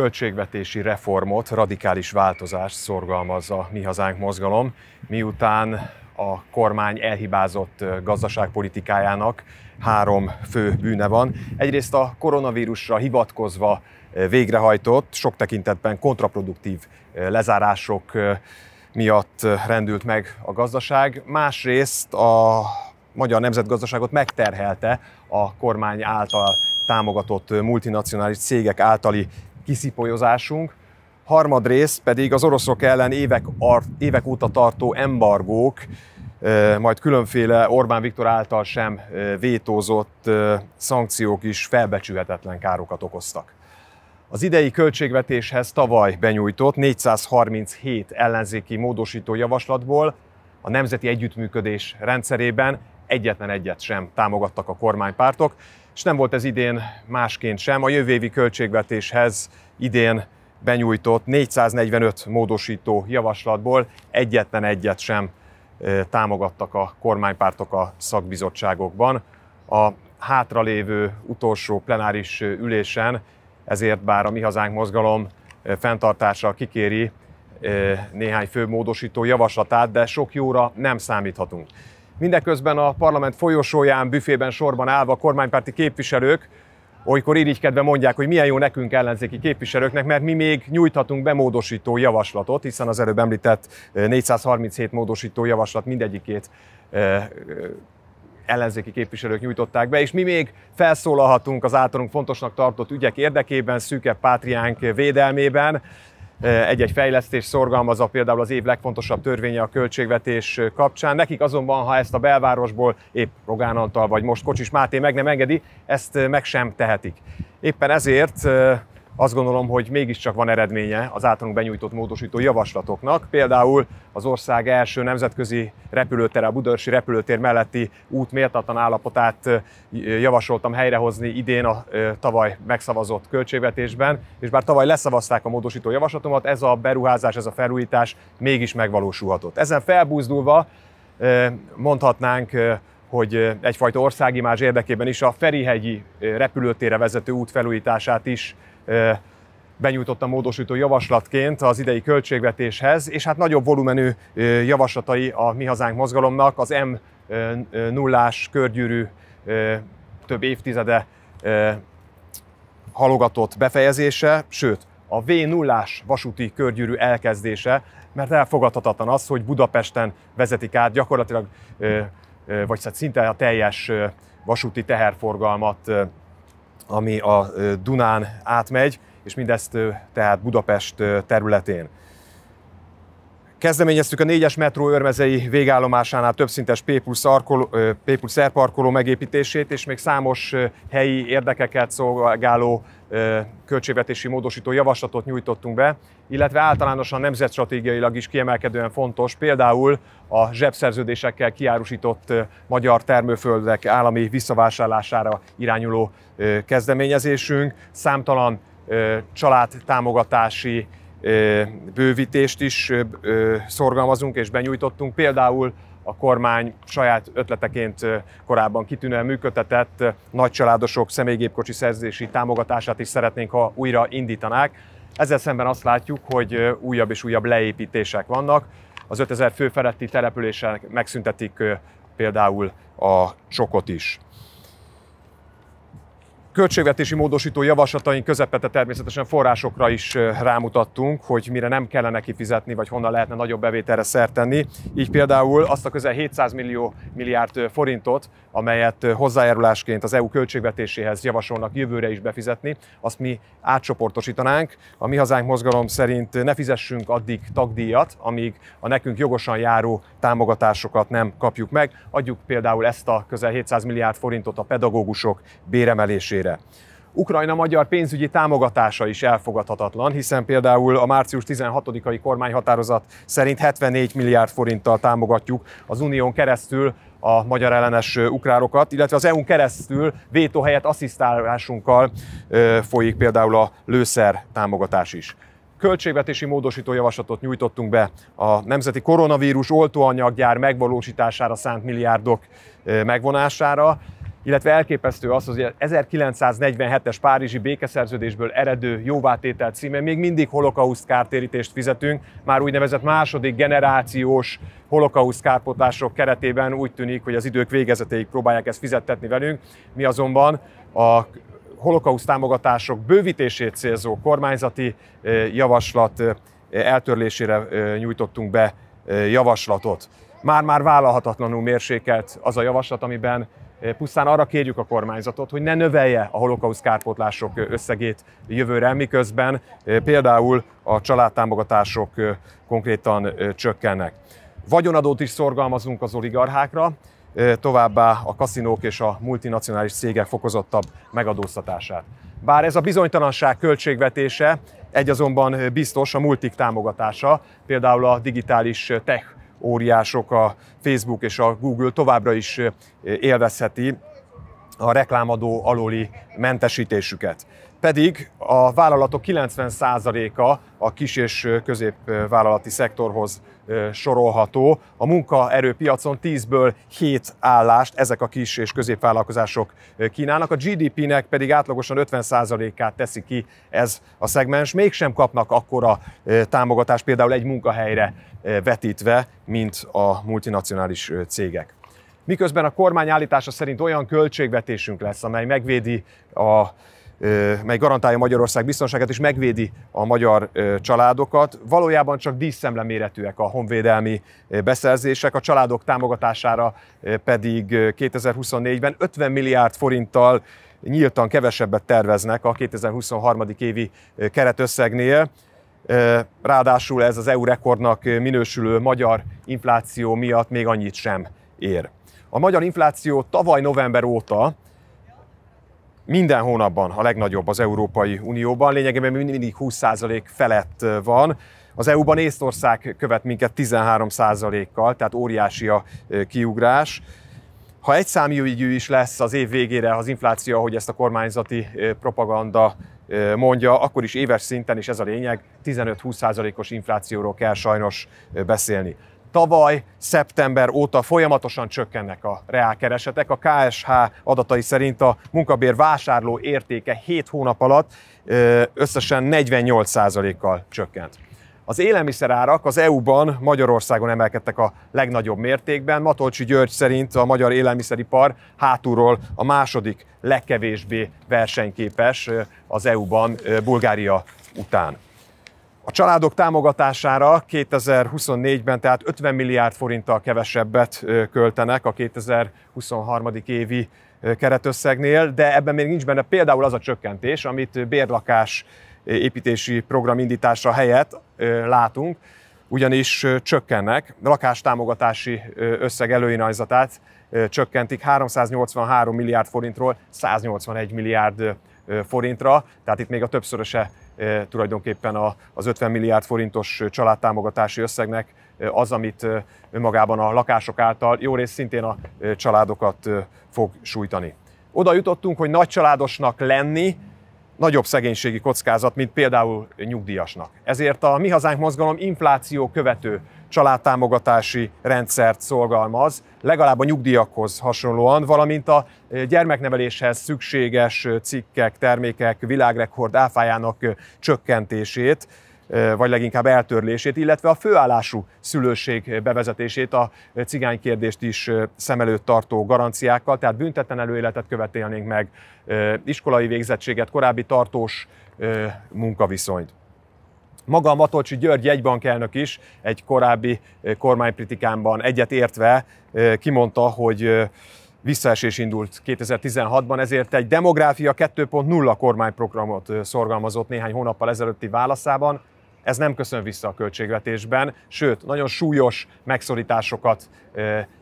költségvetési reformot, radikális változást szorgalmaz a Mi Hazánk mozgalom, miután a kormány elhibázott gazdaságpolitikájának három fő bűne van. Egyrészt a koronavírusra hivatkozva végrehajtott, sok tekintetben kontraproduktív lezárások miatt rendült meg a gazdaság, másrészt a magyar nemzetgazdaságot megterhelte a kormány által támogatott multinacionális cégek általi kiszipolyozásunk, harmadrészt pedig az oroszok ellen évek, art, évek óta tartó embargók, majd különféle Orbán Viktor által sem vétózott szankciók is felbecsülhetetlen károkat okoztak. Az idei költségvetéshez tavaly benyújtott 437 ellenzéki módosító javaslatból a nemzeti együttműködés rendszerében egyetlen egyet sem támogattak a kormánypártok, és nem volt ez idén másként sem. A jövő évi költségvetéshez idén benyújtott 445 módosító javaslatból egyetlen egyet sem támogattak a kormánypártok a szakbizottságokban. A hátralévő utolsó plenáris ülésen ezért bár a Mi Hazánk mozgalom fenntartása kikéri néhány fő módosító javaslatát, de sok jóra nem számíthatunk. Mindeközben a parlament folyosóján, büfében sorban állva a kormánypárti képviselők olykor irigykedve mondják, hogy milyen jó nekünk ellenzéki képviselőknek, mert mi még nyújthatunk be módosító javaslatot, hiszen az előbb említett 437 eh, módosító javaslat mindegyikét eh, eh, ellenzéki képviselők nyújtották be, és mi még felszólalhatunk az általunk fontosnak tartott ügyek érdekében, szűke pátriánk védelmében, Eh, egy-egy fejlesztés szorgalmazza például az év legfontosabb törvénye a költségvetés eh, kapcsán. Nekik azonban, ha ezt a belvárosból épp Rogán Antal vagy most Kocsis Máté meg nem engedi, ezt eh, meg sem tehetik. Éppen ezért azt gondolom, hogy mégiscsak van eredménye az általunk benyújtott módosító javaslatoknak. Például az ország első nemzetközi repülőtere, a Budörsi repülőtér melletti út méltatlan állapotát javasoltam helyrehozni idén a tavaly megszavazott költségvetésben, és bár tavaly leszavazták a módosító javaslatomat, ez a beruházás, ez a felújítás mégis megvalósulhatott. Ezen felbúzdulva mondhatnánk hogy egyfajta országimázs érdekében is a Ferihegyi repülőtérre vezető út felújítását is a módosító javaslatként az idei költségvetéshez, és hát nagyobb volumenű javaslatai a Mi Hazánk mozgalomnak, az M nullás körgyűrű több évtizede halogatott befejezése, sőt, a v 0 vasúti körgyűrű elkezdése, mert elfogadhatatlan az, hogy Budapesten vezetik át gyakorlatilag, vagy hát szinte a teljes vasúti teherforgalmat ami a Dunán átmegy, és mindezt tehát Budapest területén. Kezdeményeztük a 4-es metró örmezei végállomásánál többszintes P plusz, parkoló megépítését, és még számos helyi érdekeket szolgáló költségvetési módosító javaslatot nyújtottunk be, illetve általánosan nemzetstratégiailag is kiemelkedően fontos, például a zsebszerződésekkel kiárusított magyar termőföldek állami visszavásárlására irányuló kezdeményezésünk, számtalan családtámogatási bővítést is szorgalmazunk és benyújtottunk, például a kormány saját ötleteként korábban kitűnően működtetett nagycsaládosok személygépkocsi szerzési támogatását is szeretnénk, ha újra indítanák. Ezzel szemben azt látjuk, hogy újabb és újabb leépítések vannak. Az 5000 fő feletti településen megszüntetik például a csokot is. Költségvetési módosító javaslataink közepette természetesen forrásokra is rámutattunk, hogy mire nem kellene kifizetni, vagy honnan lehetne nagyobb bevételre szert tenni. Így például azt a közel 700 millió milliárd forintot, amelyet hozzájárulásként az EU költségvetéséhez javasolnak jövőre is befizetni, azt mi átcsoportosítanánk. A Mi Hazánk mozgalom szerint ne fizessünk addig tagdíjat, amíg a nekünk jogosan járó támogatásokat nem kapjuk meg. Adjuk például ezt a közel 700 milliárd forintot a pedagógusok béremelésére részére. Ukrajna magyar pénzügyi támogatása is elfogadhatatlan, hiszen például a március 16-ai kormányhatározat szerint 74 milliárd forinttal támogatjuk az unión keresztül a magyar ellenes ukrárokat, illetve az EU-n keresztül vétó helyett asszisztálásunkkal folyik például a lőszer támogatás is. Költségvetési módosító javaslatot nyújtottunk be a nemzeti koronavírus oltóanyaggyár megvalósítására szánt milliárdok megvonására, illetve elképesztő az, hogy 1947-es Párizsi békeszerződésből eredő jóvátétel címe még mindig holokauszt kártérítést fizetünk, már úgynevezett második generációs holokauszt kárpotások keretében úgy tűnik, hogy az idők végezetéig próbálják ezt fizettetni velünk. Mi azonban a holokauszt támogatások bővítését célzó kormányzati eh, javaslat eh, eltörlésére eh, nyújtottunk be javaslatot. Már-már vállalhatatlanul mérsékelt az a javaslat, amiben Eh, pusztán arra kérjük a kormányzatot, hogy ne növelje a holokausz kárpótlások eh, összegét jövőre, miközben eh, például a családtámogatások konkrétan csökkennek. Vagyonadót is szorgalmazunk az oligarchákra, továbbá a kaszinók és a multinacionális cégek fokozottabb megadóztatását. Bár ez a bizonytalanság költségvetése, egy azonban biztos a multik támogatása, például a digitális tech óriások, a Facebook és a Google továbbra is élvezheti a reklámadó alóli mentesítésüket pedig a vállalatok 90%-a a kis- és középvállalati szektorhoz sorolható. A munkaerőpiacon 10-ből 7 állást ezek a kis- és középvállalkozások kínálnak, a GDP-nek pedig átlagosan 50%-át teszi ki ez a szegmens. Mégsem kapnak akkora támogatást például egy munkahelyre vetítve, mint a multinacionális cégek miközben a kormány állítása szerint olyan költségvetésünk lesz, amely megvédi a mely garantálja Magyarország biztonságát és megvédi a magyar családokat. Valójában csak díszszemle méretűek a honvédelmi beszerzések, a családok támogatására pedig 2024-ben 50 milliárd forinttal nyíltan kevesebbet terveznek a 2023. évi keretösszegnél. Ráadásul ez az EU rekordnak minősülő magyar infláció miatt még annyit sem ér. A magyar infláció tavaly november óta minden hónapban a legnagyobb az Európai Unióban, lényegében mindig 20% felett eh, van. Az EU-ban Észtország követ minket 13%-kal, tehát óriási a eh, kiugrás. Ha egy számjúgyű is lesz az év végére az infláció, ahogy ezt a kormányzati eh, propaganda mondja, akkor is éves szinten, és ez a lényeg, 15-20%-os inflációról kell sajnos beszélni. Tavaly szeptember óta folyamatosan csökkennek a reálkeresetek. A KSH adatai szerint a munkabér vásárló értéke 7 hónap alatt összesen 48%-kal csökkent. Az élelmiszerárak az EU-ban Magyarországon emelkedtek a legnagyobb mértékben. Matolcsi György szerint a magyar élelmiszeripar hátulról a második legkevésbé versenyképes az EU-ban Bulgária után. A családok támogatására 2024-ben tehát 50 milliárd forinttal kevesebbet költenek a 2023. évi keretösszegnél, de ebben még nincs benne például az a csökkentés, amit bérlakás építési program indítása helyett látunk, ugyanis csökkennek, lakástámogatási összeg előirányzatát csökkentik 383 milliárd forintról 181 milliárd forintra, tehát itt még a többszöröse Eh, tulajdonképpen a, az 50 milliárd forintos családtámogatási összegnek eh, az, amit eh, magában a lakások által jó rész szintén a családokat fog sújtani. Oda jutottunk, hogy nagy családosnak lenni nagyobb szegénységi kockázat, mint például nyugdíjasnak. Ezért a Mi Hazánk mozgalom infláció követő családtámogatási rendszert szolgalmaz, legalább a nyugdíjakhoz hasonlóan, valamint a eh, gyermekneveléshez szükséges eh, cikkek, termékek világrekord áfájának eh, csökkentését vagy leginkább eltörlését, illetve a főállású szülőség bevezetését, a cigánykérdést is szem előtt tartó garanciákkal, tehát büntetlen előéletet követelnénk meg, iskolai végzettséget, korábbi tartós munkaviszonyt. Maga a Matolcsi György jegybankelnök is egy korábbi eh, kormánypritikámban egyet értve eh, kimondta, hogy eh, visszaesés indult 2016-ban, ezért egy demográfia 2.0 kormányprogramot szorgalmazott néhány hónappal ezelőtti válaszában. Ez nem köszön vissza a költségvetésben, sőt, nagyon súlyos megszorításokat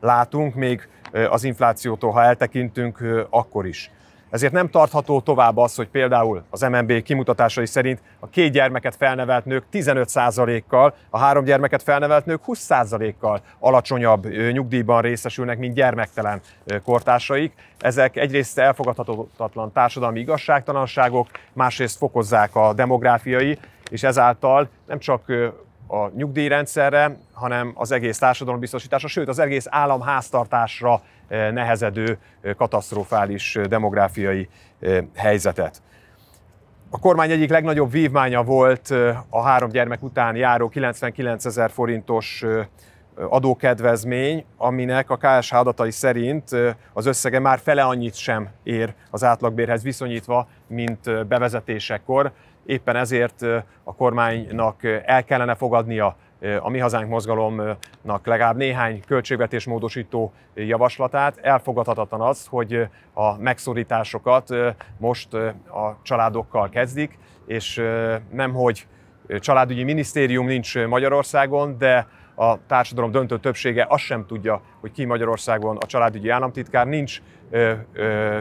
látunk, még az inflációtól, ha eltekintünk, akkor is. Ezért nem tartható tovább az, hogy például az MNB kimutatásai szerint a két gyermeket felnevelt nők 15%-kal, a három gyermeket felnevelt nők 20%-kal alacsonyabb nyugdíjban részesülnek, mint gyermektelen kortársaik. Ezek egyrészt elfogadhatatlan társadalmi igazságtalanságok, másrészt fokozzák a demográfiai, és ezáltal nem csak a nyugdíjrendszerre, hanem az egész társadalombiztosításra, sőt az egész államháztartásra nehezedő, katasztrofális demográfiai helyzetet. A kormány egyik legnagyobb vívmánya volt a három gyermek után járó 99 ezer forintos adókedvezmény, aminek a KSH adatai szerint az összege már fele annyit sem ér az átlagbérhez viszonyítva, mint bevezetésekor. Éppen ezért a kormánynak el kellene fogadnia a Mi Hazánk mozgalomnak legalább néhány költségvetésmódosító javaslatát. Elfogadhatatlan az, hogy a megszorításokat most a családokkal kezdik, és nemhogy családügyi minisztérium nincs Magyarországon, de a társadalom döntő többsége azt sem tudja, hogy ki Magyarországon a családügyi államtitkár, nincs ö, ö,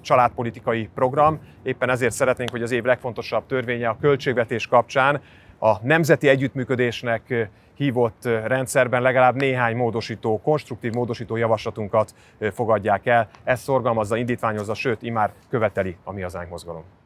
családpolitikai program. Éppen ezért szeretnénk, hogy az év legfontosabb törvénye a költségvetés kapcsán a nemzeti együttműködésnek hívott rendszerben legalább néhány módosító, konstruktív módosító javaslatunkat fogadják el. Ez szorgalmazza, indítványozza, sőt, imár követeli a Mi Hazánk mozgalom.